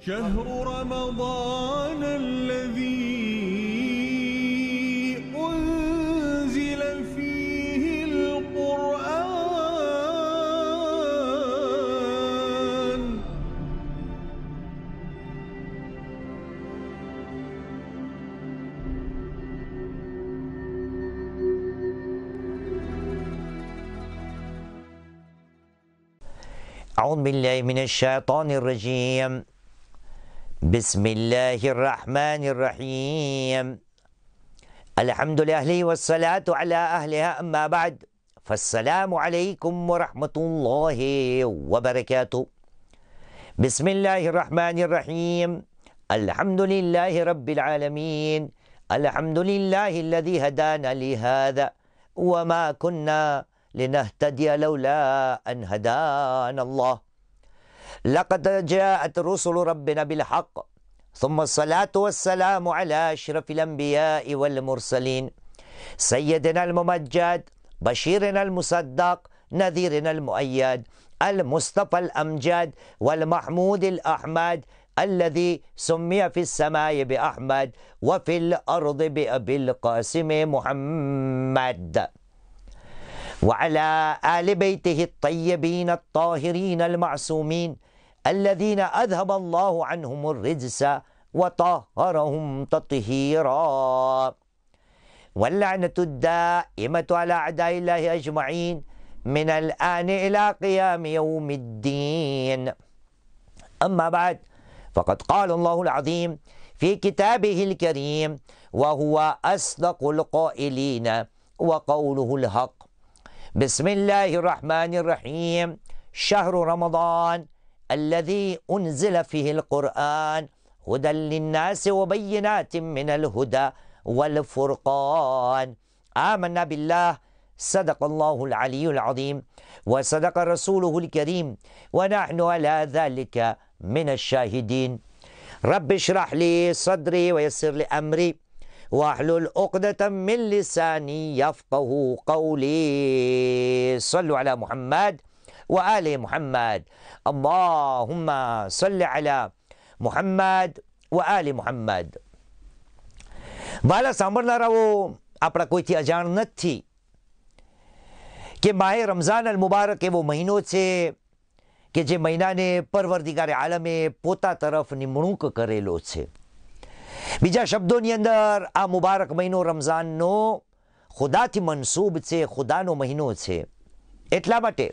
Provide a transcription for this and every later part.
شهر رمضان الذي أنزل فيه القرآن أعوذ بالله من الشيطان الرجيم بسم الله الرحمن الرحيم الحمد لله والصلاة على أهلها أما بعد فالسلام عليكم ورحمة الله وبركاته بسم الله الرحمن الرحيم الحمد لله رب العالمين الحمد لله الذي هدانا لهذا وما كنا لنهتدي لولا أن هدانا الله لقد جاءت رسل ربنا بالحق ثم الصلاة والسلام على أشرف الأنبياء والمرسلين سيدنا الممجد بشيرنا المصدق نذيرنا المؤيد المصطفى الأمجد والمحمود الأحمد الذي سمي في السماء بأحمد وفي الأرض بأبي القاسم محمد وعلى آل بيته الطيبين الطاهرين المعصومين الذين أذهب الله عنهم الرجس وطهرهم تطهيرا واللعنة الدائمة على أعداء الله أجمعين من الآن إلى قيام يوم الدين أما بعد فقد قال الله العظيم في كتابه الكريم وهو أصدق القائلين وقوله الحق بسم الله الرحمن الرحيم شهر رمضان الذي أنزل فيه القرآن هدى للناس وبينات من الهدى والفرقان آمنا بالله صدق الله العلي العظيم وصدق رسوله الكريم ونحن على ذلك من الشاهدين رب اشرح لي صدري ويسر لي أمري واحلل عقدة من لساني يفقه قولي صلوا على محمد وآل محمد اللهم صل على محمد وآل محمد વાલા સાંભળનારાઓ આપણા કોઈથી અજાણ નથી કે માહે રમઝાન અલ મુબારક એવો મહિનો છે કે જે મહિનાને પરવર્તિકારે આલમે પોતા તરફ નિમણૂંક કરેલો છે બીજા શબ્દોની અંદર આ મુબારક મહિનો રમઝાનનો ખુદાથી મનસૂબ છે ખુદાનો મહિનો છે એટલા માટે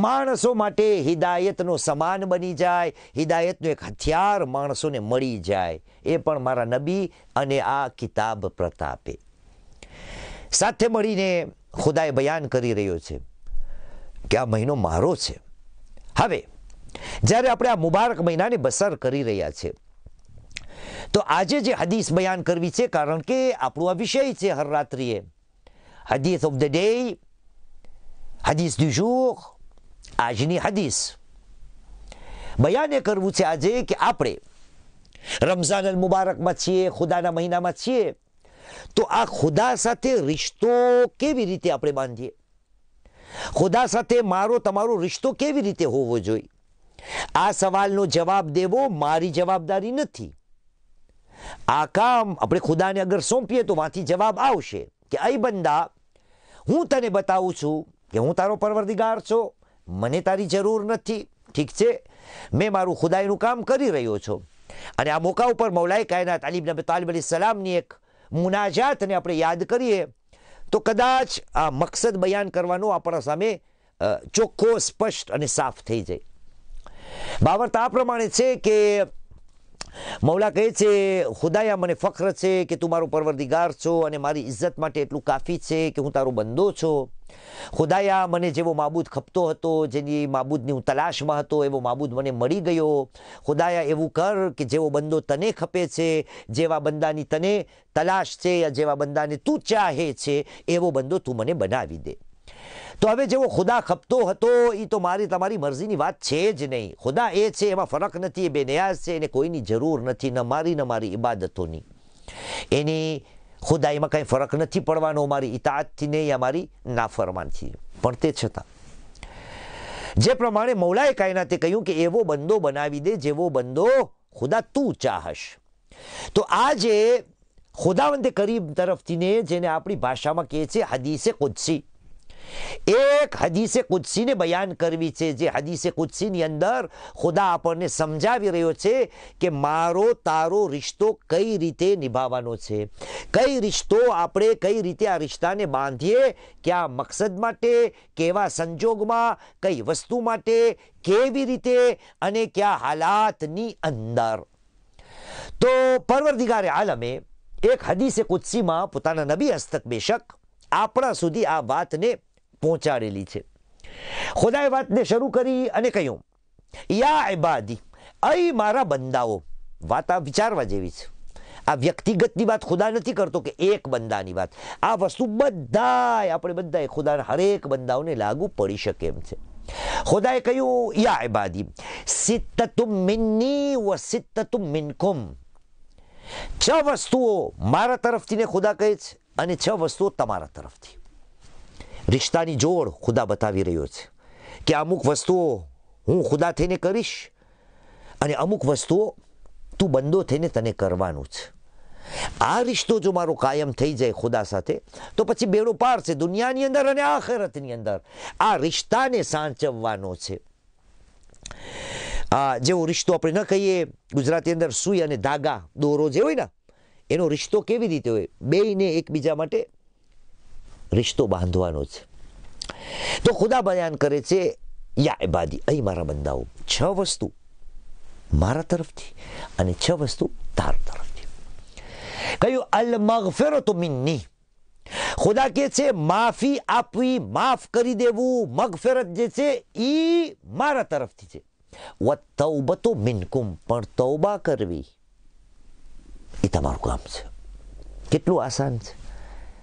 માણસો માટે હિદાયતનો સમાન બની જાય હિદાયતનું એક હથિયાર માણસોને મળી જાય એ પણ મારા નબી અને આ કિતાબ પ્રતાપે સાથે મળીને ખુદાએ બયાન કરી રહ્યો છે કે આ મહિનો મારો છે હવે જ્યારે આપણે આ મુબારક મહિનાને બસર કરી રહ્યા છે તો આજે જે હદીસ બયાન કરવી છે કારણ કે આપણો આ વિષય છે હર રાત્રિએ હદીસ of the day Hadith du jour, આજની hadis બયાને કરવું છે આજે કે આપણે રમઝાન અલ મુબારકમાં છીએ ખુદાના મહિનામાં છીએ તો આ ખુદા સાથે રિશ્તો કેવી રીતે આપણે બાંધીએ ખુદા સાથે મારો તમારો રિશ્તો કેવી રીતે હોવો જોઈએ આ સવાલનો જવાબ દેવો મારી જવાબદારી નથી આ કામ આપણે ખુદાને અગર સોંપીએ તો વાંથી જવાબ આવશે કે અહીં બંદા હું તને બતાવું છું કે હું તારો પરવરદિગાર છો મને તારી જરૂર નથી ઠીક છે મેં મારું ખુદાઈનું કામ કરી રહ્યો છું અને આ મોકા ઉપર મૌલાઈ કાયનાત અલીબ નબી તાલિબ અલી સલામની એક મુનાજાતને આપણે યાદ કરીએ તો કદાચ આ મકસદ બયાન કરવાનો આપણા સામે ચોખ્ખો સ્પષ્ટ અને સાફ થઈ જાય બાવર્ત આ પ્રમાણે છે કે મૌલા કહે છે ખુદાયા મને ફખ્ર છે કે તું મારો પરવરદિગાર છો અને મારી ઇજ્જત માટે એટલું કાફી છે કે હું તારો બંદો છું ખુદાયા મને જેવો માબૂદ ખપતો હતો જેની માબૂદની હું તલાશમાં હતો એવો માબૂદ મને મળી ગયો ખુદાયા એવું કર કે જેવો બંદો તને ખપે છે જેવા બંદાની તને તલાશ છે યા જેવા બંદાને તું ચાહે છે એવો બંદો તું મને બનાવી દે તો હવે જેવો ખુદા ખપતો હતો એ તો મારી તમારી મરજીની વાત છે જ નહીં ખુદા એ છે એમાં ફરક નથી એ બે નયાઝ છે એને કોઈની જરૂર નથી ન મારી ન મારી ઇબાદતોની એની એમાં કાંઈ ફરક નથી પડવાનો મારી ઇતાતથી નહીં યા મારી નાફરમાનથી પણ તે છતાં જે પ્રમાણે મૌલાએ કાયનાતે કહ્યું કે એવો બંદો બનાવી દે જેવો બંદો ખુદા તું ચાહશ તો આ જે ખુદાવંદે કરીબ તરફથીને જેને આપણી ભાષામાં કહે છે હદીસે કુદસી એક હદીસે કુદસીને બયાન કરવી છે જે હદીસે કુદસીની અંદર ખુદા આપણને સમજાવી રહ્યો છે કે મારો તારો રિશ્તો કઈ રીતે નિભાવવાનો છે કઈ રિશ્તો આપણે કઈ રીતે આ રિશ્તાને બાંધીએ કયા મકસદ માટે કેવા સંજોગમાં કઈ વસ્તુ માટે કેવી રીતે અને કયા હાલાતની અંદર તો પરવરદિગારે આલમે એક હદીસે કુદસીમાં પોતાના નબી હસ્તક બેશક આપણા સુધી આ વાતને પહોંચાડેલી છે ખુદાએ વાતને શરૂ કરી અને કહ્યું યા એબાદી અઈ મારા બંદાઓ વાત આ વિચારવા જેવી છે આ વ્યક્તિગતની વાત ખુદા નથી કરતો કે એક બંદાની વાત આ વસ્તુ બધાય આપણે બધાએ ખુદાના હરેક બંદાઓને લાગુ પડી શકે એમ છે ખુદાએ કહ્યું યા એબાદી સિત્તતુમ મિન્ની વ સિત્તતુમ મિનકુમ છ વસ્તુઓ મારા તરફથી ને ખુદા કહે છે અને છ વસ્તુઓ તમારા તરફથી રિશ્તાની જોડ ખુદા બતાવી રહ્યો છે કે અમુક વસ્તુઓ હું ખુદા થઈને કરીશ અને અમુક વસ્તુઓ તું બંદો થઈને તને કરવાનું છે આ રિશ્તો જો મારો કાયમ થઈ જાય ખુદા સાથે તો પછી બેડો પાર છે દુનિયાની અંદર અને આખરતની અંદર આ રિશ્તાને સાચવવાનો છે આ જેવો રિશ્તો આપણે ન કહીએ ગુજરાતી અંદર સુઈ અને ધાગા દોરો જે હોય ને એનો રિશ્તો કેવી રીતે હોય બેયને એકબીજા માટે રિશ્તો બાંધવાનો છે તો ખુદા બયાન કરે છે યા એબાદી અહીં મારા બંદાઓ છ વસ્તુ મારા તરફથી અને છ વસ્તુ તાર તરફથી કહ્યું અલ મગફેરો તો મિન્ની ખુદા કે છે માફી આપવી માફ કરી દેવું મગફેરત જે છે એ મારા તરફથી છે વ તૌબતો મિનકુમ પણ તૌબા કરવી એ તમારું કામ છે કેટલું આસાન છે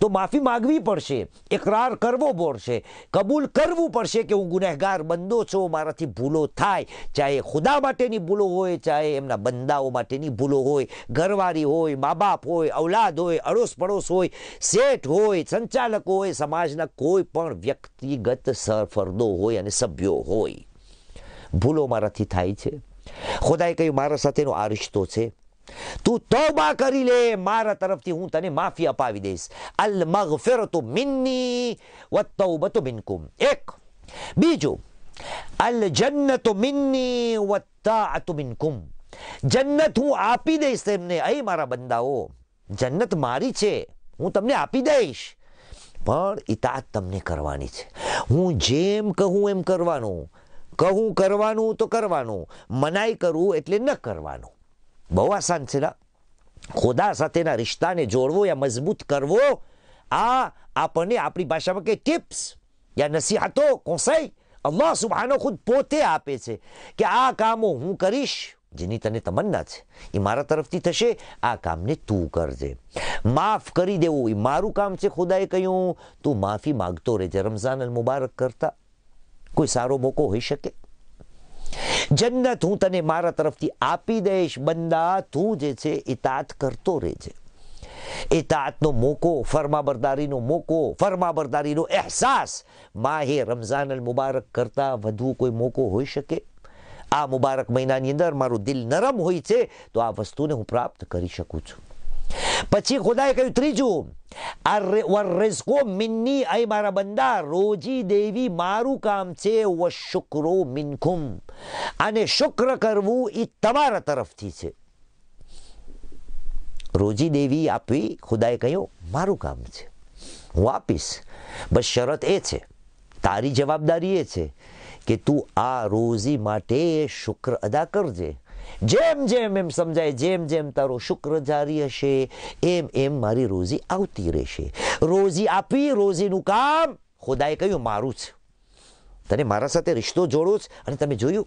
તો માફી માગવી પડશે એકરાર કરવો પડશે કબૂલ કરવું પડશે કે હું ગુનેગાર બંદો છું મારાથી ભૂલો થાય ચાહે ખુદા માટેની ભૂલો હોય ચાહે એમના બંદાઓ માટેની ભૂલો હોય ઘરવાળી હોય મા બાપ હોય અવલાદ હોય અડોશ પડોશ હોય શેઠ હોય સંચાલક હોય સમાજના કોઈ પણ વ્યક્તિગત સરફરદો હોય અને સભ્યો હોય ભૂલો મારાથી થાય છે ખુદાએ કહ્યું મારા સાથેનો આ રિશ્તો છે તું તોબા કરી લે મારા તરફથી હું તને માફી અપાવી દઈશ અલ તો મિન્ની વત્તૌબતુ મિનકુમ એક બીજું અલ જન્નતો મિન્ની વત્તાઅતુ મિનકુમ જન્નત હું આપી દઈશ તેમને અહીં મારા બંદાઓ જન્નત મારી છે હું તમને આપી દઈશ પણ ઇતાત તમને કરવાની છે હું જેમ કહું એમ કરવાનું કહું કરવાનું તો કરવાનું મનાઈ કરવું એટલે ન કરવાનું બહુ આસાન છે ખુદા સાથેના રિશ્તાને જોડવો યા મજબૂત કરવો આ આપણને આપણી ભાષામાં કે ટિપ્સ યા નસીહતો કોસાઈ અલ્લાહ સુબહાનો ખુદ પોતે આપે છે કે આ કામો હું કરીશ જેની તને તમન્ના છે એ મારા તરફથી થશે આ કામને તું કરજે માફ કરી દેવું એ મારું કામ છે ખુદાએ કહ્યું તું માફી માગતો રહેજે રમઝાન અલ મુબારક કરતા કોઈ સારો મોકો હોઈ શકે જન્નત હું તને મારા તરફથી આપી દઈશ બંદા તું જે છે એ તાત કરતો રહેજે એ તાતનો મોકો ફરમાબરદારીનો મોકો ફરમાબરદારીનો અહેસાસ માહે રમઝાન અલ મુબારક કરતાં વધુ કોઈ મોકો હોઈ શકે આ મુબારક મહિનાની અંદર મારું દિલ નરમ હોય છે તો આ વસ્તુને હું પ્રાપ્ત કરી શકું છું પછી ખુદાએ કહ્યું ત્રીજું આ રિઝકો મિન્ની અય મારા બંદા રોજી દેવી મારું કામ છે વ શુક્રો મિનખુમ અને શુક્ર કરવું એ તમારા તરફથી છે રોજી દેવી આપવી ખુદાએ કહ્યું મારું કામ છે હું આપીશ બસ શરત એ છે તારી જવાબદારી એ છે કે તું આ રોજી માટે શુક્ર અદા કરજે જેમ જેમ એમ સમજાય જેમ જેમ તારો શુક્ર જારી હશે એમ એમ મારી રોજી આવતી રહેશે રોજી આપી રોજીનું કામ ખુદાએ કહ્યું મારું જ તને મારા સાથે રિશ્તો જોડો છે અને તમે જોયું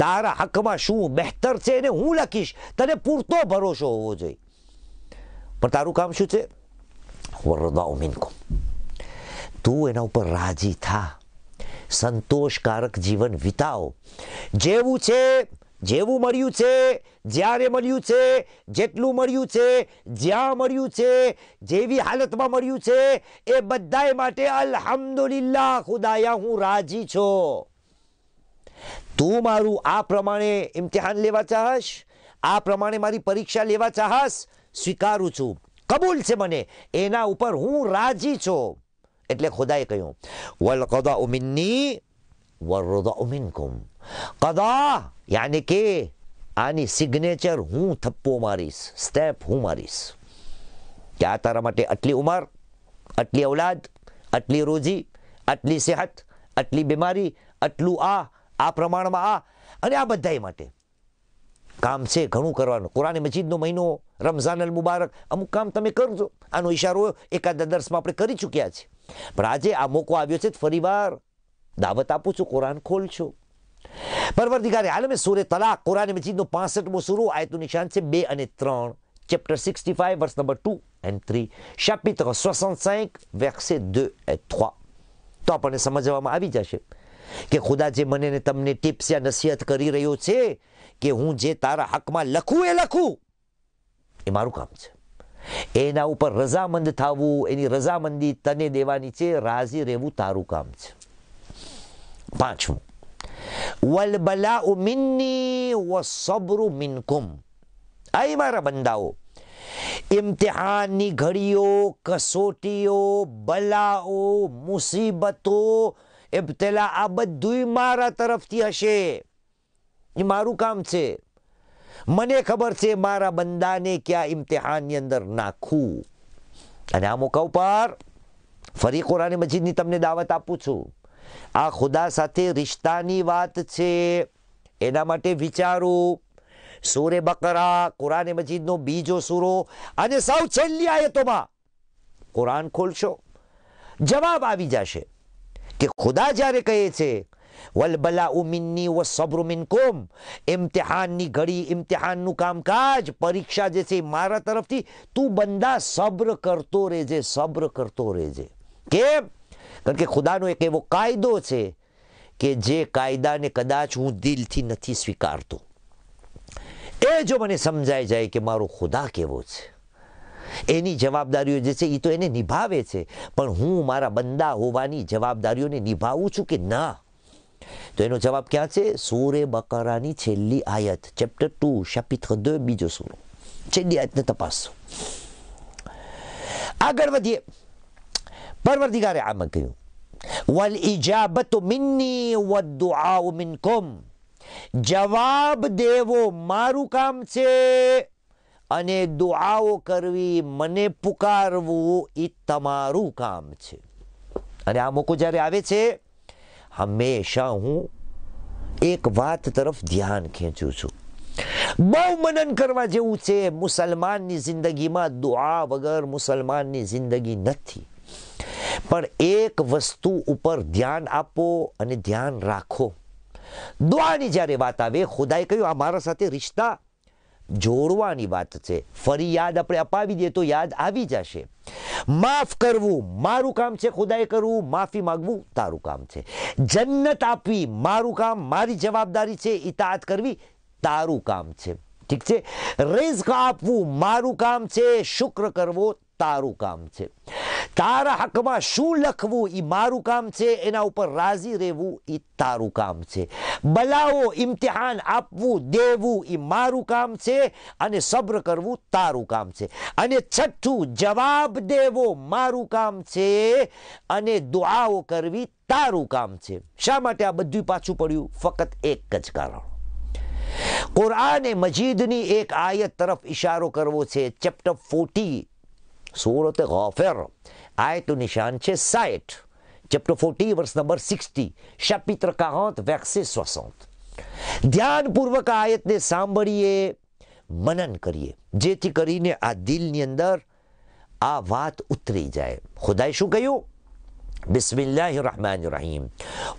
તારા હકમાં શું બહેતર છે એને હું લખીશ તને પૂરતો ભરોસો હોવો જોઈએ પણ તારું કામ શું છે વરદા ઉમીનકુમ તું એના ઉપર રાજી થા સંતોષકારક જીવન વિતાવો જેવું છે જેવું મળ્યું છે જ્યારે મળ્યું છે જેટલું મળ્યું છે જ્યાં મળ્યું છે જેવી હાલતમાં મળ્યું છે એ બધાય માટે અલ્હમદુલિલ્લાહ ખુદાયા હું રાજી છું તું મારું આ પ્રમાણે ઇમ્તિહાન લેવા ચાહશ આ પ્રમાણે મારી પરીક્ષા લેવા ચાહશ સ્વીકારું છું કબૂલ છે મને એના ઉપર હું રાજી છું એટલે ખુદાએ કહ્યું વલ કદા ઉમિનની ઉમિન્ની વરદા કુમ કદા યાની કે આની સિગ્નેચર હું થપ્પો મારીશ સ્ટેપ હું મારીશ કે આ તારા માટે આટલી ઉંમર આટલી અવલાદ આટલી રોજી આટલી સેહત આટલી બીમારી આટલું આ આ પ્રમાણમાં આ અને આ બધાય માટે કામ છે ઘણું કરવાનું કુરાની મજીદનો મહિનો રમઝાન અલ મુબારક અમુક કામ તમે કરજો આનો ઇશારો એકાદ દર્શમાં આપણે કરી ચૂક્યા છે પણ આજે આ મોકો આવ્યો છે ફરીવાર દાવત આપું છું કુરાન ખોલ છું પરવરદિગારે આલમે સૂરે તલાક કુરાન મજીદનો પાસઠમો સૂરો આયતું નિશાન છે બે અને ત્રણ chapter sixty five verse number two and three શાપિત સોસન સાઈક વેક્સે દો એ થ્વા તો આપણને સમજવામાં આવી જશે કે ખુદા જે મને ને તમને ટિપ્સ યા નસીહત કરી રહ્યો છે કે હું જે તારા હકમાં લખું એ લખું એ મારું કામ છે એના ઉપર રજામંદ થવું એની રજામંદી તને દેવાની છે રાજી રહેવું તારું કામ છે પાંચમું વલ બલા મિન્ની વ સબરુ મિનકુમ આ મારા બંદાઓ ઇમ્તિહાનની ઘડીઓ કસોટીઓ બલાઓ મુસીબતો એબતલા આ બધુંય મારા તરફથી હશે એ મારું કામ છે મને ખબર છે મારા બંદાને ક્યાં ઇમ્તિહાનની અંદર નાખવું અને આ મોકા ઉપર ફરી કોરાની મજીદની તમને દાવત આપું છું આ ખુદા સાથે રિશ્તાની વાત છે એના માટે વિચારો સૂરે બકરા કુરાને મજીદનો બીજો સૂરો અને સૌ છેલ્લી આયતોમાં કુરાન ખોલશો જવાબ આવી જશે કે ખુદા જ્યારે કહે છે વલબલા ઉમિનની વ સબ્રુ મિનકુમ ઇમ્તિહાનની ઘડી ઇમ્તિહાનનું કામકાજ પરીક્ષા જે છે મારા તરફથી તું બંદા સબ્ર કરતો રહેજે સબ્ર કરતો રહેજે કેમ કારણ કે ખુદાનો એક એવો કાયદો છે કે જે કાયદાને કદાચ હું દિલથી નથી સ્વીકારતો એ જો મને સમજાઈ જાય કે મારો ખુદા કેવો છે એની જવાબદારીઓ જે છે એ તો એને નિભાવે છે પણ હું મારા બંદા હોવાની જવાબદારીઓને નિભાવું છું કે ના તો એનો જવાબ ક્યાં છે સૂરે બકરાની છેલ્લી આયત ચેપ્ટર ટુ શપિત્ર દ બીજો સૂરો છેલ્લી આયતને તપાસો આગળ વધીએ પરવર્તિકારે આમાં કહ્યું વલ ઇજાબત મિન્ની મિન કોમ જવાબ દેવો મારું કામ છે અને દુઆઓ કરવી મને પુકારવું એ તમારું કામ છે અને આ મોકો જ્યારે આવે છે હંમેશા હું એક વાત તરફ ધ્યાન ખેંચું છું બહુ મનન કરવા જેવું છે મુસલમાનની જિંદગીમાં દુઆ વગર મુસલમાનની જિંદગી નથી પણ એક વસ્તુ ઉપર ધ્યાન આપો અને ધ્યાન રાખો દુઆની જ્યારે વાત આવે ખુદાએ કહ્યું આ મારા સાથે રિશ્તા જોડવાની વાત છે ફરી યાદ આપણે અપાવી દઈએ તો યાદ આવી જશે માફ કરવું મારું કામ છે ખુદાએ કરવું માફી માગવું તારું કામ છે જન્નત આપવી મારું કામ મારી જવાબદારી છે ઇતાત કરવી તારું કામ છે ઠીક છે રિઝક આપવું મારું કામ છે શુક્ર કરવો તારું કામ છે તારા હકમાં શું લખવું એ મારું કામ છે એના ઉપર રાજી રહેવું એ તારું કામ છે બલાવો ઇમ્તિહાન આપવું દેવું એ મારું કામ છે અને સબ્ર કરવું તારું કામ છે અને છઠ્ઠું જવાબ દેવો મારું કામ છે અને દુઆઓ કરવી તારું કામ છે શા માટે આ બધું પાછું પડ્યું ફક્ત એક જ કારણ કુરઆને મજીદની એક આયત તરફ ઇશારો કરવો છે ચેપ્ટર ફોર્ટી صورت غافر آیت و نشان چھے سائٹ چپٹر فورٹی ورس نمبر سکسٹی شپیتر کہانت ویخسے سوسانت دھیان پوروک آیت نے سامبڑیے منن کریے جے تھی کرینے آ دل نی اندر آ وات اتری جائے خدای شو کہیو بسم اللہ الرحمن الرحیم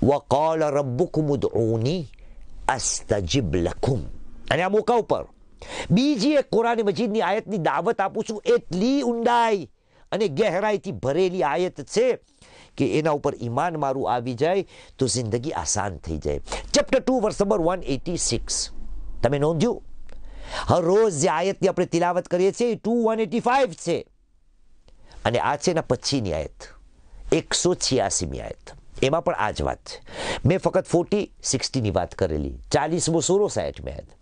وقال ربکم ادعونی استجب لکم یعنی موقع اوپر બીજી એક કોરાની મજીદની આયતની દાવત આપું છું એટલી ઊંડાઈ અને ગહેરાઈથી ભરેલી આયત છે કે એના ઉપર ઈમાન મારું આવી જાય તો જિંદગી આસાન થઈ જાય chapter two verse number one eighty six તમે નોંધ્યું હરરોજ જે આયતની આપણે તિલાવત કરીએ છીએ ટુ વન એટી ફાઈવ છે અને આ છે એના પછીની આયત એકસો છ્યાસીમી આયત એમાં પણ આ જ વાત છે મેં ફક્ત ફોર્ટી સિક્સટીની વાત કરેલી ચાલીસમો સોળો સાઠમી આયત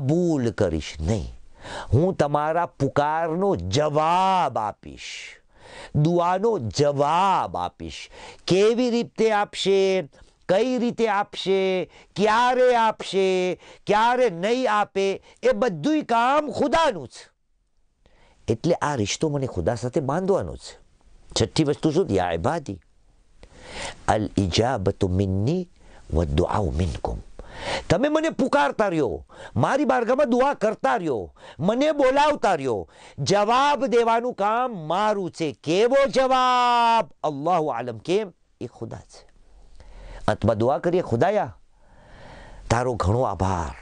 કબૂલ કરીશ નહીં હું તમારા પુકારનો જવાબ આપીશ દુઆનો જવાબ આપીશ કેવી રીતે આપશે કઈ રીતે આપશે ક્યારે આપશે ક્યારે નહીં આપે એ બધું કામ ખુદાનું છે એટલે આ રિશ્તો મને ખુદા સાથે બાંધવાનો છે છઠ્ઠી વસ્તુ શું યા ઇબાદી અલ તો મિન્ની વ દુઆઉ મિનકુમ તમે મને પુકારતા રહ્યો મારી બારગામાં દુઆ કરતા રહ્યો મને બોલાવતા રહ્યો જવાબ દેવાનું કામ મારું છે કેવો જવાબ અલ્લાહ આલમ કેમ એ ખુદા છે અથવા દુઆ કરીએ ખુદાયા તારો ઘણો આભાર